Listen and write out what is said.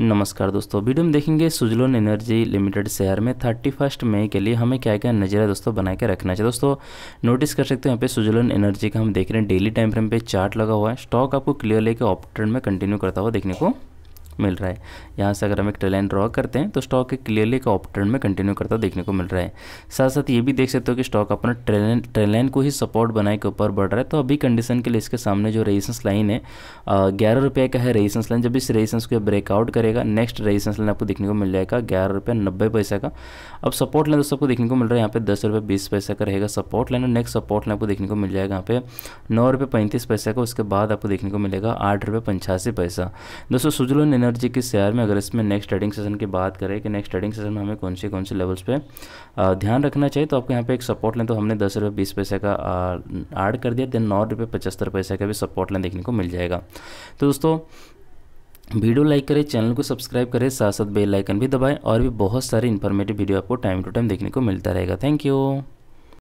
नमस्कार दोस्तों वीडियो में देखेंगे सुजलोन एनर्जी लिमिटेड शेयर में थर्टी फर्स्ट मई के लिए हमें क्या क्या नजरिया दोस्तों बना के रखना चाहिए दोस्तों नोटिस कर सकते हैं यहाँ पे सुजलोन एनर्जी का हम देख रहे हैं डेली टाइम फ्रेम पे चार्ट लगा हुआ है स्टॉक आपको क्लियर लेके ऑप्ट्रेंड में कंटिन्यू करता हुआ देखने को मिल रहा है यहाँ से अगर हम एक ट्रेलाइन ड्रॉ करते हैं तो स्टॉक एक क्लियरली एक ऑफ ट्रेंड में कंटिन्यू करता देखने को मिल रहा है साथ साथ ये भी देख सकते हो कि स्टॉक अपना ट्रेलाइन ट्रेलाइन को ही सपोर्ट बनाए के ऊपर बढ़ रहा है तो अभी कंडीशन के लिए इसके सामने जो रेजिस्टेंस लाइन है ग्यारह रुपये का है रेजिस्टेंस लाइन जब इस रेजिस्टेंस को ब्रेकआउट करेगा नेक्स्ट रेजिस्टेंस लाइन आपको देखने को मिल जाएगा ग्यारह रुपये नब्बे पैसा का अब सपोर्ट लाइन दोस्तों आपको देखने को मिल रहा है यहाँ पे दस रुपये बीस पैसा का रहेगा सपोर्ट लाइन और नेक्स्ट सपोर्ट लाइन आपको देखने को मिल जाएगा यहाँ पे नौ रुपये पैंतीस पैसा का उसके बाद आपको देखने को मिलेगा आठ रुपये पंचासी पैसा दोस्तों सुजलोन एनर्जी के शेयर में अगर इसमें नेक्स्ट ट्रेडिंग सेशन की बात करें कि नेक्स्ट ट्रेडिंग सेशन में हमें कौन से कौन से लेवल्स पे ध्यान रखना चाहिए तो आपको यहाँ पे एक सपोर्ट लें तो हमने दस रुपये बीस पैसे का ऐड कर दिया देन नौ रुपये पचहत्तर पैसे का भी सपोर्ट लें देखने को मिल जाएगा तो दोस्तों वीडियो लाइक करें चैनल को सब्सक्राइब करें साथ साथ बेल आइकन भी दबाएं और भी बहुत सारी इन्फॉर्मेटिव वीडियो आपको टाइम टू टाइम देखने को मिलता रहेगा थैंक यू